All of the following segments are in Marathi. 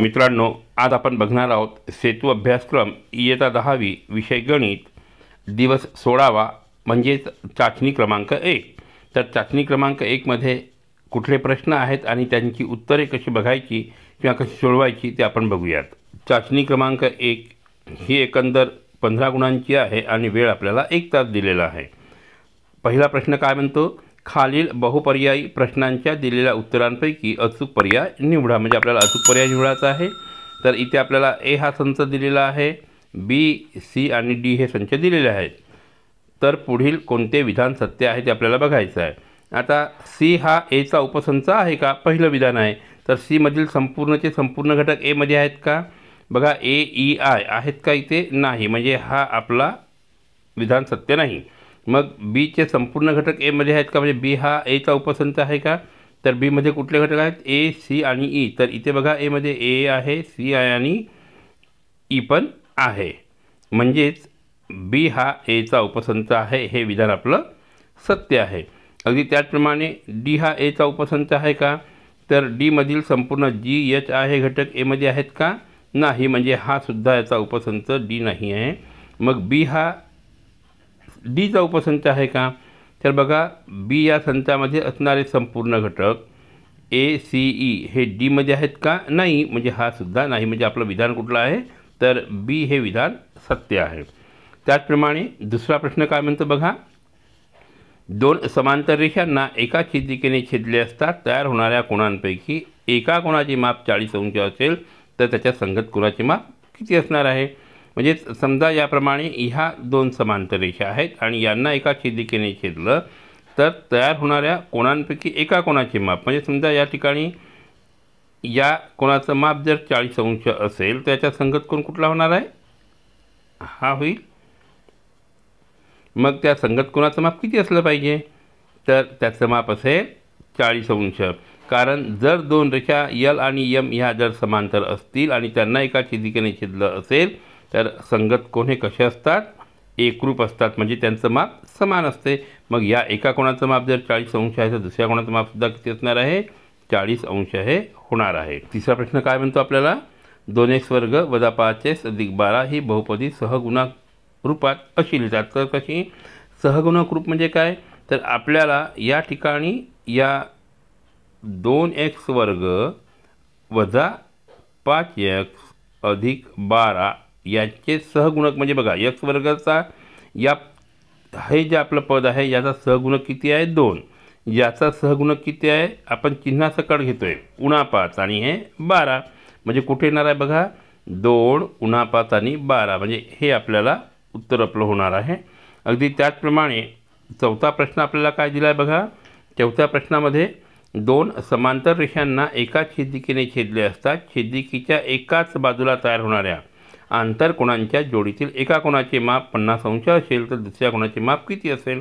मित्रांनो आज आपण बघणार आहोत सेतू अभ्यासक्रम इयता दहावी विषय गणित दिवस सोळावा म्हणजेच चाचणी क्रमांक एक तर चाचणी क्रमांक एकमध्ये कुठले प्रश्न आहेत आणि त्यांची उत्तरे कशी बघायची किंवा कशी सोडवायची ते आपण बघूयात चाचणी क्रमांक एक ही एकंदर पंधरा गुणांची आहे आणि वेळ आपल्याला एक तास दिलेला आहे पहिला प्रश्न काय म्हणतो खालील बहुपर्यायी प्रश्नांच्या दिलेल्या उत्तरांपैकी अचूक पर्याय निवडा म्हणजे आपल्याला अचूक पर्याय निवडायचा आहे तर इथे आपल्याला ए हा संच दिलेला आहे बी सी आणि डी हे संच दिलेले आहेत तर पुढील कोणते विधान सत्य आहे ते आपल्याला बघायचं आहे आता सी हा एचा उपसंच आहे का पहिलं विधान आहे तर सीमधील संपूर्णचे संपूर्ण घटक एमध्ये आहेत का बघा ए ई आय आहेत का इथे नाही म्हणजे हा आपला विधान सत्य नाही मग बीचे संपूर्ण घटक एमध्ये आहेत का म्हणजे बी हा एचा उपसंच आहे का तर बीमध्ये कुठले घटक आहेत ए सी आणि ई e. तर इथे बघा एमध्ये ए आहे सी आहे आणि ई e पण आहे म्हणजेच बी हा एचा उपसंच आहे हे विधान आपलं सत्य आहे अगदी त्याचप्रमाणे डी हा एचा उपसंच आहे का तर डीमधील संपूर्ण जी एच आहे घटक एमध्ये आहेत का नाही म्हणजे हा सुद्धा याचा उपसंच डी नाही आहे मग बी हा डीचा उपसंच आहे का तर बघा बी या संचामध्ये असणारे संपूर्ण घटक ए सी ई हे डीमध्ये आहेत का नाही म्हणजे हा सुद्धा नाही म्हणजे आपलं विधान कुठलं आहे तर बी हे विधान सत्य आहे त्याचप्रमाणे दुसरा प्रश्न काय म्हणतो बघा दोन समांतर रेषांना एका छेदिकेने छेदले असता तयार होणाऱ्या कोणांपैकी एका कोणाची माप चाळीस अंश असेल तर त्याच्या संगत कोणाची माप किती असणार आहे म्हणजे समजा याप्रमाणे ह्या दोन समांतर रेषा आहेत आणि यांना एका छेदिकेने छेदलं तर तयार होणाऱ्या कोणांपैकी एका कोणाचे माप म्हणजे समजा या ठिकाणी या कोणाचं माप जर चाळीस अंश असेल तर याचा संगत कोण कुठला होणार आहे हा होईल मग त्या संगत कोणाचं माप किती असलं पाहिजे तर त्याचं माप असेल चाळीस अंश कारण जर दोन रेषा यल आणि यम ह्या जर समांतर असतील आणि त्यांना एका छेदिकेने छेदलं असेल तर संगत कोण हे कसे असतात एकरूप असतात म्हणजे त्यांचं माप समान असते मग या एका कोणाचं माप जर चाळीस अंश आहे तर दुसऱ्या कोणाचं मापसुद्धा किती असणार आहे चाळीस अंश हे होणार आहे तिसरा प्रश्न काय म्हणतो आपल्याला दोन एक वर्ग वजा एस अधिक बारा ही बहुपदी सहगुणा रूपात अशी लिहितात तर कशी सहगुणक रूप म्हणजे काय तर आपल्याला या ठिकाणी या दोन एक्स वर्ग वजा पाच एक्स अधिक बारा याचे सहगुणक म्हणजे बघा यक्स वर्गाचा या हे जे आपलं पद आहे याचा सहगुणक किती आहे दोन याचा सहगुणक किती आहे आपण चिन्हासकट घेतो आहे उणा पाच आणि हे बारा म्हणजे कुठे येणार आहे बघा दोन उन्हा पाच आणि बारा म्हणजे हे आपल्याला उत्तर आपलं होणार आहे अगदी त्याचप्रमाणे चौथा प्रश्न आपल्याला काय दिला आहे बघा चौथ्या प्रश्नामध्ये दोन समांतर रेषांना एकाच छेदिकेने छेदले असतात छेदिकेच्या एकाच बाजूला तयार होणाऱ्या कोणांच्या जोडीतील एका कोणाचे माप पन्नास अंश असेल तर दुसऱ्या कोणाचे माप किती असेल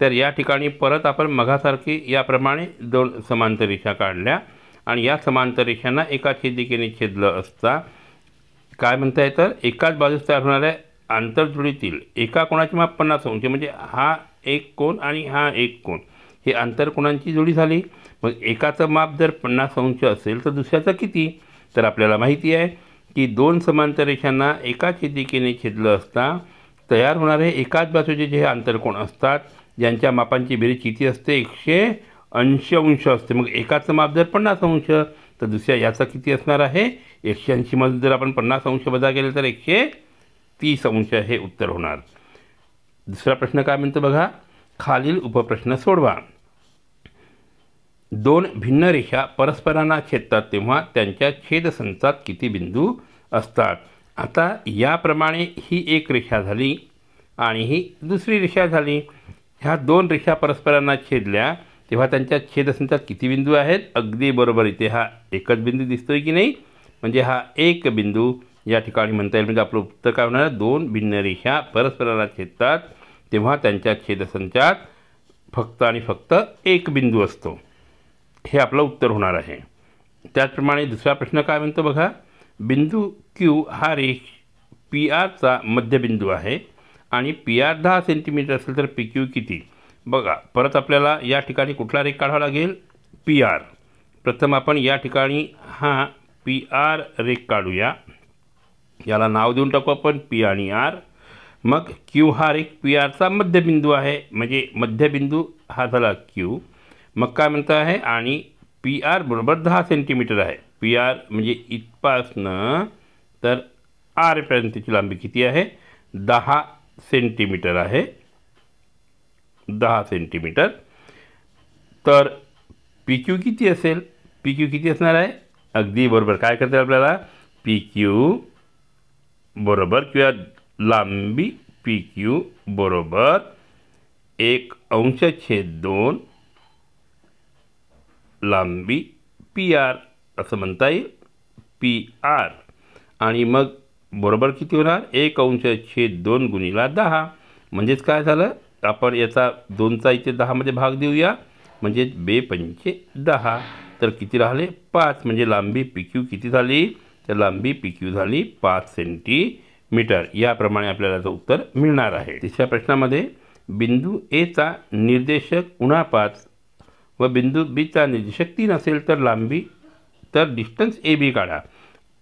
तर या ठिकाणी परत आपण मघासारखी याप्रमाणे दोन समांतर रेषा काढल्या आणि या समांतर रेषांना एका छेदिकेने छेदलं असता काय म्हणता येतं तर एकाच बाजूस तयार होणाऱ्या आंतरजोडीतील एका कोणाचे माप पन्नास अंश म्हणजे हा एक कोण आणि हा एक कोण हे आंतरकोणांची जोडी झाली मग एकाचं माप जर पन्नास अंश असेल तर दुसऱ्याचं किती तर आपल्याला माहिती आहे की दोन समांतर रेषांना एका छेदिकेने छेदलं असता तयार होणारे एकाच बाजूचे जे आंतरकोण असतात ज्यांच्या मापांची बेरीज किती असते एकशे अंश अंश असते मग एकाचं माप जर पन्नास अंश तर दुसऱ्या याचा किती असणार आहे एकशे ऐंशीमधून जर आपण पन्नास अंश वजा केले तर एकशे तीस अंश हे उत्तर होणार दुसरा प्रश्न काय म्हणतो बघा खालील उपप्रश्न सोडवा दोन भिन्न रेषा परस्परांना छेदतात तेव्हा त्यांच्या छेदसंचात किती बिंदू असतात आता याप्रमाणे ही एक रेषा झाली आणि ही दुसरी रेषा झाली ह्या दोन रेषा परस्परांना छेदल्या तेव्हा त्यांच्या छेदसंचात किती बिंदू आहेत अगदी बरोबर इथे हा एकच बिंदू दिसतोय की नाही म्हणजे हा एक बिंदू या ठिकाणी म्हणता येईल म्हणजे आपलं उत्तर काय होणार दोन भिन्न रेषा परस्परांना छेदतात तेव्हा त्यांच्या छेदसंचात फक्त आणि फक्त एक बिंदू असतो हे आपलं उत्तर होणार आहे त्याचप्रमाणे दुसरा प्रश्न काय म्हणतो बघा बिंदू क्यू हा रेख पी आरचा मध्यबिंदू आहे आणि पी आर दहा सेंटीमीटर असेल तर पी क्यू किती बघा परत आपल्याला या ठिकाणी कुठला रेख काढावा लागेल पी आर प्रथम आपण या ठिकाणी हा पी आर रेख काढूया याला नाव देऊन टाकू आपण पी आणि आर मग क्यू हा रेख पी आरचा मध्यबिंदू आहे म्हणजे मध्यबिंदू हा झाला क्यू मग काय म्हणता आहे आणि पी आर बरोबर दहा सेंटीमीटर आहे पी आर म्हणजे इथपासनं तर आरपर्यंतची लांबी किती आहे दहा सेंटीमीटर आहे दहा सेंटीमीटर तर पी क्यू किती असेल पी क्यू किती असणार आहे अगदी बरोबर काय करते आपल्याला पी क्यू बरोबर किंवा लांबी पी क्यू बरोबर एक अंश छेद दोन लांबी पी आर असं म्हणता येईल पी आर आणि मग बरोबर किती होणार एक अंश छेद दोन गुणीला दहा म्हणजेच काय झालं आपण याचा दोनचा इथे दहामध्ये भाग देऊया म्हणजे पंचे दहा तर किती राहिले पाच म्हणजे लांबी पिक्यू किती झाली तर लांबी पिक्यू झाली पाच सेंटीमीटर याप्रमाणे आपल्याला याचं उत्तर मिळणार आहे तिसऱ्या प्रश्नामध्ये बिंदू एचा निर्देशक उणा व बिंदू बीचा शक्ती नसेल तर लांबी तर डिस्टन्स ए बी काढा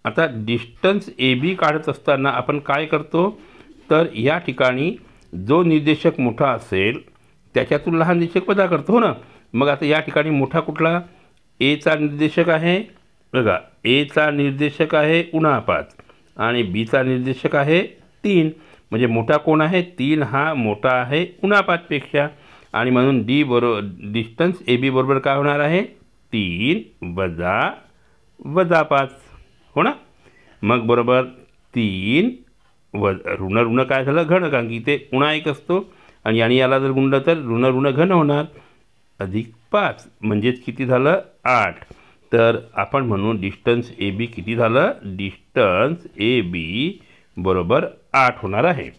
आता डिस्टन्स ए बी काढत असताना आपण काय करतो तर या ठिकाणी जो निर्देशक मोठा असेल त्याच्यातून लहान निर्देशक पदा करतो हो ना मग आता या ठिकाणी मोठा कुठला एचा निर्देशक आहे बघा एचा निर्देशक आहे उन्हा पाच आणि बीचा निर्देशक आहे तीन म्हणजे मोठा कोण आहे तीन हा मोठा आहे उन्हा पाचपेक्षा आणि म्हणून डी बरो डिस्टन्स ए बी बरोबर काय होणार आहे तीन वजा वजा पाच हो ना मग बरोबर तीन व ऋण ऋण काय झालं घन कारण की ते उणा एक असतो आणि याने याला जर गुंडलं तर ऋण ऋण घन होणार अधिक पाच म्हणजेच किती झालं आठ तर आपण म्हणू डिस्टन्स ए बी किती झालं डिस्टन्स ए बी बरोबर आठ होणार आहे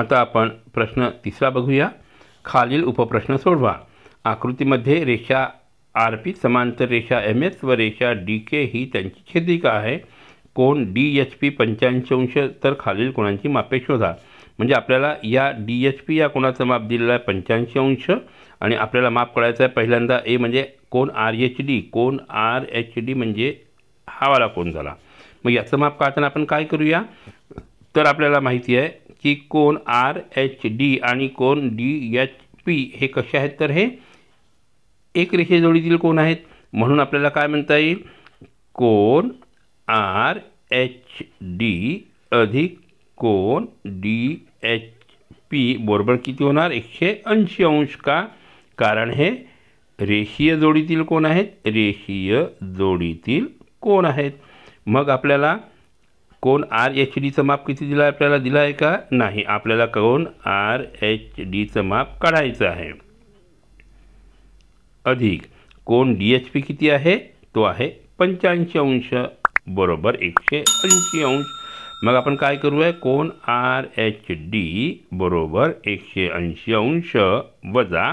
आता आपण प्रश्न तिसरा बघूया खालील उपप्रश्न सोडवा आकृतीमध्ये रेषा आर पी समांतर रेषा एम एस व रेषा डी के ही त्यांची छेदिका आहे कोण डी एच पी पंच्याऐंशी अंश तर खालील कोणांची मापे शोधा म्हणजे आपल्याला या डी एच पी या कोणाचं माप दिलेलं आहे पंच्याऐंशी अंश आणि आपल्याला माप कळायचं आहे पहिल्यांदा ए म्हणजे कोण आर एच डी कोण आर एच डी म्हणजे हावाला कोण झाला मग याचं माप काढताना आपण काय करूया तर आपल्याला माहिती आहे की कोण आर एच डी आणि कोण डी एच पी हे कसे आहेत तर हे एक जोडीतील कोण आहेत म्हणून आपल्याला काय म्हणता येईल कोण आर एच डी अधिक कोण डी एच पी बरोबर किती होणार एकशे ऐंशी अंश का कारण हे रेषीय जोडीतील कोण आहेत रेषीय जोडीतील कोण आहेत मग आपल्याला कोण आर एच डीचं माप किती दिलं आहे आपल्याला दिलं आहे का नाही आपल्याला कोण आर एच डीचं माप काढायचं आहे अधिक कोण डी एच पी किती आहे तो आहे पंच्याऐंशी अंश बरोबर एकशे ऐंशी अंश मग आपण काय करूया कोण आर एच डी बरोबर एकशे ऐंशी अंश वजा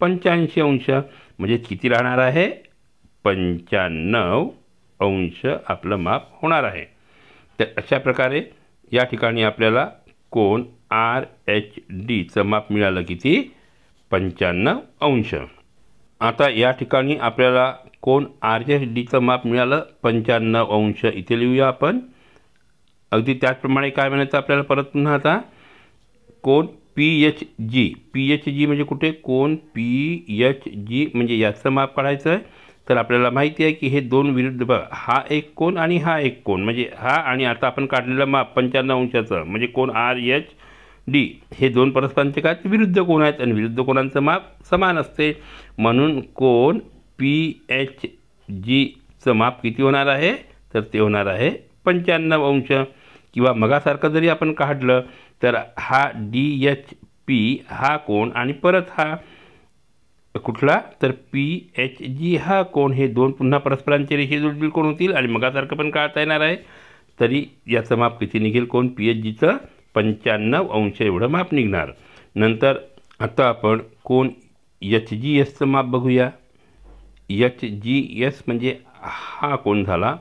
पंच्याऐंशी अंश म्हणजे किती राहणार आहे पंच्याण्णव अंश आपलं माप होणार आहे तर अशा प्रकारे या ठिकाणी आपल्याला कोण आर एच डीचं माप मिळालं किती पंच्याण्णव अंश आता या ठिकाणी आपल्याला कोण आर एच डीचं माप मिळालं पंच्याण्णव अंश इथे लिहूया आपण अगदी त्याचप्रमाणे काय म्हणायचं आपल्याला परत पुन्हा आता कोण P H G P H G म्हणजे कुठे कोण पी एच जी म्हणजे याचं माप काढायचं आहे तर आपल्याला माहिती आहे की हे दोन विरुद्ध हा एक कोण आणि हा एक कोण म्हणजे हा आणि आता आपण काढलेला माप पंच्याण्णव अंशाचं म्हणजे कोण आर एच डी हे दोन परस्परांचे विरुद्ध कोण आहेत आणि विरुद्ध कोणांचं माप समान असते म्हणून कोण पी एच जीचं माप किती होणार आहे तर ते होणार आहे पंच्याण्णव अंश किंवा मगासारखं जरी आपण काढलं तर हा डी एच पी हा कोण आणि परत हा कुठला तर पी एच जी हा कोण हे दोन पुन्हा परस्परांचे रेषे जोडबील कोण होतील आणि मगासारखं पण काढता येणार आहे तरी याचं माप किती निघेल कोण पी एच जीचं पंच्याण्णव अंश एवढं माप निघणार नंतर आता आपण कोण एच जी एसचं माप बघूया एच जी एस म्हणजे हा कोण झाला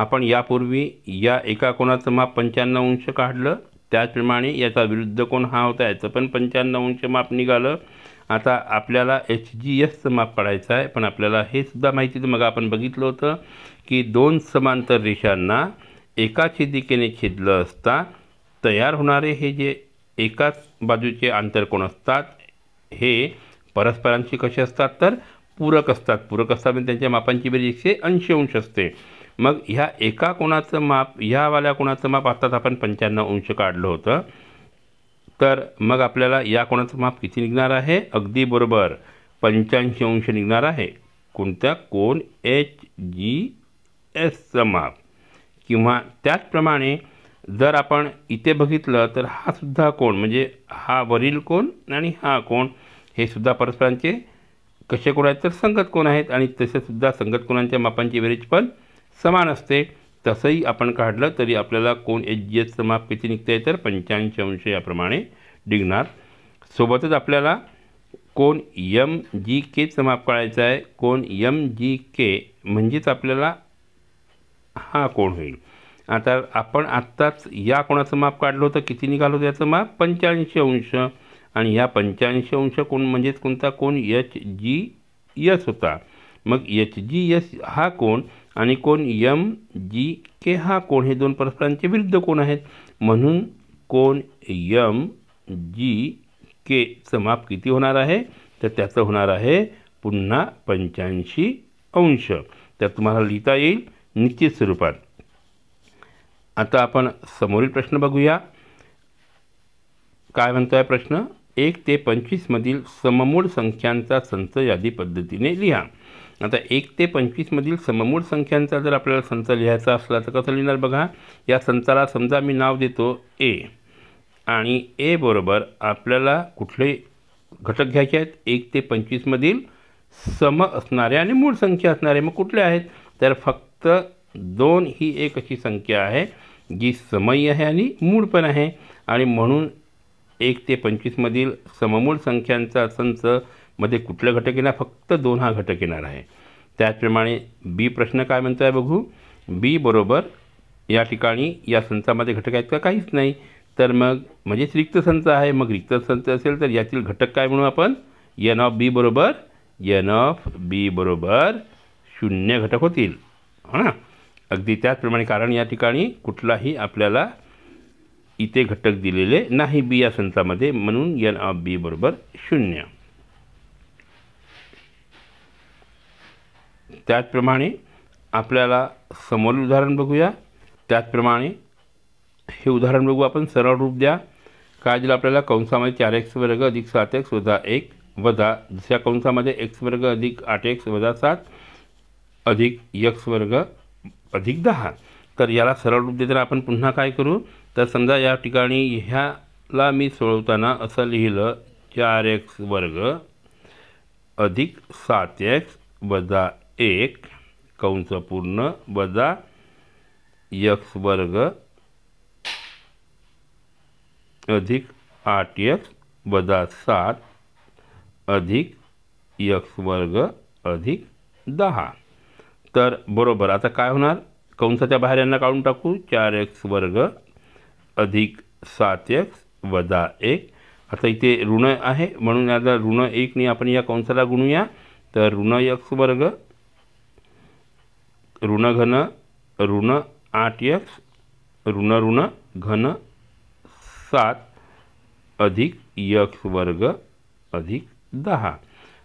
आपण यापूर्वी या एका कोणाचं माप पंच्याण्णव अंश काढलं त्याचप्रमाणे याचा विरुद्ध कोण हा होता याचं पण पंच्याण्णव अंश माप निघालं आता आपल्याला एच जी एसचं माप काढायचं आहे पण आपल्याला हे सुद्धा माहिती मग आपण बघितलं होतं की दोन समांतर रेषांना एका छेदिकेने छेदलं असता तयार होणारे हे जे एकाच बाजूचे आंतरकोण असतात हे परस्परांशी कसे असतात तर पूरक असतात पूरक असतात म्हणजे त्यांच्या मापांची बेरीज एकशे ऐंशी अंश असते मग ह्या एका कोणाचं माप ह्यावाल्या कोणाचं माप आत्ताच आपण पंच्याण्णव अंश काढलं होतं तर मग आपल्याला या कोणाचं माप किती निघणार आहे अगदी बरोबर पंच्याऐंशी अंश निघणार आहे कोणत्या कोण एच जी एसचं माप किंवा त्याचप्रमाणे जर आपण इथे बघितलं तर हा सुद्धा कोण म्हणजे हा वरील कोण आणि हा कोण हे सुद्धा परस्परांचे कसे कोण आहेत तर संगत कोण आहेत आणि तसेसुद्धा संगत कोणांच्या मापांची वेरेज पण समान असते तसंही आपण काढलं तरी आपल्याला कोण एच जी एसचं माप किती निघतं आहे तर पंच्याऐंशी अंश याप्रमाणे निघणार सोबतच आपल्याला कोण यम जी केचं माप काढायचं आहे कोण यम जी के म्हणजेच आपल्याला हा कोण होईल आता आपण आत्ताच या कोणाचं माप काढलं होतं किती निघालं होतं याचं माप पंच्याऐंशी अंश आणि ह्या पंच्याऐंशी अंश कोण म्हणजेच कोणता कोण एच जी यस होता मग एच जी यस हा कोण आणि कोण यम जी के हा कोण हे दोन परस्परांचे विरुद्ध कोण आहेत म्हणून कोण यम जी के माप किती होणार आहे तर त्याचं होणार आहे पुन्हा पंच्याऐंशी अंश तर तुम्हाला लिहिता येईल निश्चित स्वरूपात आता आपण समोरील प्रश्न बघूया काय म्हणतो आहे प्रश्न एक ते पंचवीसमधील सममूळ संख्यांचा संच यादी पद्धतीने लिहा आता एक ते पंचवीसमधील सममूळ संख्यांचा जर आपल्याला संच लिहायचा असला तर कसं लिहिणार बघा या संचाला समजा मी नाव देतो ए आणि ए बरोबर आपल्याला कुठले घटक घ्यायचे आहेत एक ते पंचवीसमधील सम असणारे आणि मूळ संख्या असणारे मग कुठले आहेत तर फक्त दोन ही एक अशी संख्या आहे जी समयी आहे आणि मूळ पण आहे आणि म्हणून एक ते पंचवीसमधील सममूळ संख्यांचा संच मध्ये कुठलं घटक येणार फक्त दोन हा घटक येणार आहे त्याचप्रमाणे बी प्रश्न काय म्हणतो आहे बघू बी बरोबर या ठिकाणी या संचामध्ये घटक आहेत का काहीच नाही तर मग म्हणजेच रिक्त संच आहे मग रिक्त संच असेल तर यातील घटक काय म्हणू आपण यन ऑफ बी बरोबर यन ऑफ बी बरोबर शून्य घटक होतील हां हो अगदी त्याचप्रमाणे कारण या ठिकाणी कुठलाही आपल्याला इथे घटक दिलेले नाही बी या संचामध्ये म्हणून यन ऑफ बी बरोबर शून्य त्याचप्रमाणे आपल्याला समोर उदाहरण बघूया त्याचप्रमाणे हे उदाहरण बघू आपण सरळ रूप द्या काय दिलं आपल्याला कंसामध्ये चार एक्स वर्ग अधिक सात एक्स वजा एक वजा दुसऱ्या कंसामध्ये एक्स वर्ग अधिक आठ एक्स वजा सात अधिक यक्स वर्ग अधिक दहा तर याला सरळ रूप देताना आपण पुन्हा काय करू तर समजा या ठिकाणी ह्याला मी सोडवताना असं लिहिलं चार एक्स वर्ग अधिक सात एक्स वजा एक पूर्ण वजा यक्स वर्ग अधिक आठ यक्स वजा सात अधिक यक्स वर्ग अधिक दहा तर बरोबर आता काय होणार कंसाच्या बाहेर यांना काढून टाकू चार एक्स वर्ग अधिक सात एक्स वजा एक आता इथे ऋण आहे म्हणून आता ऋण एकने आपण या कंसाला गुणूया तर ऋण एक्स वर्ग ऋण घन ऋण आठ एक्स ऋण ऋण घन सात अधिक यक्स वर्ग अधिक दहा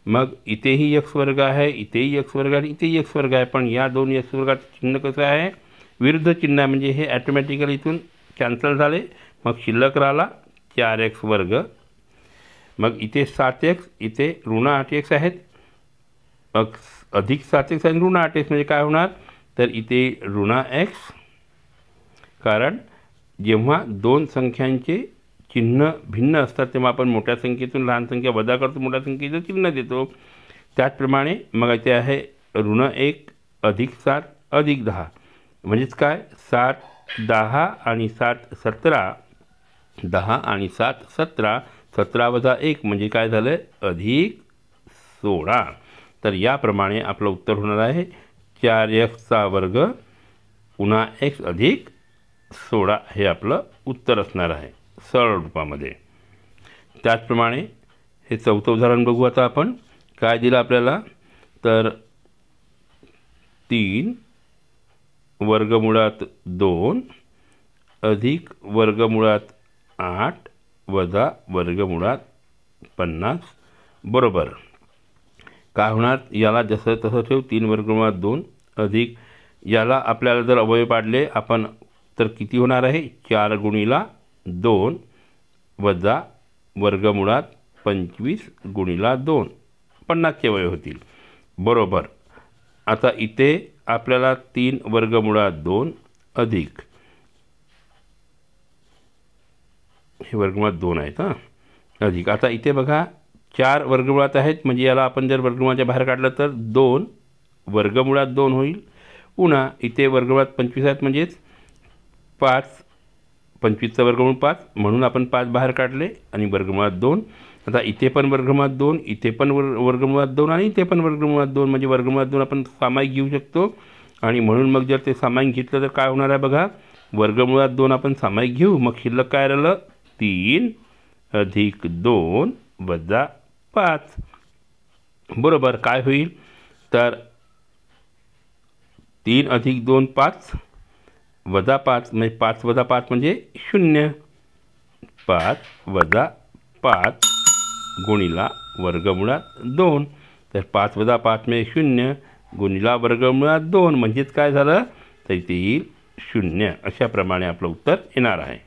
मग इथेही यक्स वर्ग आहे इथेही यक्स वर्ग आहे इथेही यक्स वर्ग आहे पण या दोन यक्स वर्गाचं चिन्ह कसं आहे विरुद्ध चिन्ह आहे म्हणजे हे ॲटोमॅटिकली इथून कॅन्सल झाले मग शिल्लक राहिला चार एक्स वर्ग मग इथे सात एक्स इथे ऋण आठ एक्स आहेत अक्स अधिक सात एक्स आणि ऋण आठ एक्स म्हणजे काय होणार तर इथे ऋणा एक्स कारण जेव्हा दोन संख्यांचे चिन्ह भिन्न असतात तेव्हा आपण मोठ्या संख्येतून लहान संख्या वजा करतो मोठ्या संख्येचं चिन्ह देतो त्याचप्रमाणे मग इथे आहे ऋण एक अधिक सात अधिक दहा म्हणजेच काय सात दहा आणि सात सतरा दहा आणि सात सतरा सतरा वजा एक म्हणजे काय झालं अधिक सोळा तर याप्रमाणे आपलं उत्तर होणार आहे चार एक्सचा वर्ग पुन्हा एक्स अधिक सोळा हे आपलं उत्तर असणार आहे सरळ रूपामध्ये त्याचप्रमाणे हे चौथं उदाहरण बघू आता आपण काय दिलं आपल्याला तर तीन वर्गमुळात दोन अधिक वर्गमुळात आठ वजा वर्गमुळात पन्नास बरोबर काय होणार याला जसं तसं ठेव तीन वर्गमुळात दोन अधिक याला आपल्याला जर अवयव पाडले आपण तर किती होणार आहे चार गुणीला दोन वजा वर्गमुळात पंचवीस गुणीला दोन पन्नासचे वय होतील बरोबर आता इथे आपल्याला तीन वर्गमुळात दोन अधिक हे वर्गमुळात दोन आहेत हां अधिक आता इथे बघा चार वर्गमुळात आहेत म्हणजे याला आपण जर वर्गमुळाच्या बाहेर काढलं तर दोन वर्गमुळात दोन होईल पुन्हा इथे वर्गमुळात पंचवीस आहेत म्हणजेच पाच पंचवीसचा वर्गमूळ पाच म्हणून आपण पाच बाहेर काढले आणि वर्गमुळात दोन आता इथे पण वर्गमुळात दोन इथे पण वर् वर्गमुळात दोन आणि इथे पण वर्गमुळात दोन म्हणजे वर्गमुळात दोन आपण सामायिक घेऊ शकतो आणि म्हणून मग जर ते सामायिक घेतलं तर काय होणार आहे बघा वर्गमुळात दोन आपण सामायिक घेऊ मग शिल्लक काय राहिलं तीन अधिक दोन वजा पाच बरोबर काय होईल तर तीन अधिक दोन पाच वजा पाच म्हणजे पाच वजा पाच म्हणजे शून्य पाच वजा पाच गुणिला वर्गमुळात दोन तर पाच वजा पाच म्हणजे शून्य गुणिला वर्गमुळात दोन म्हणजेच काय झालं तर ते येईल शून्य अशाप्रमाणे आपलं उत्तर येणार आहे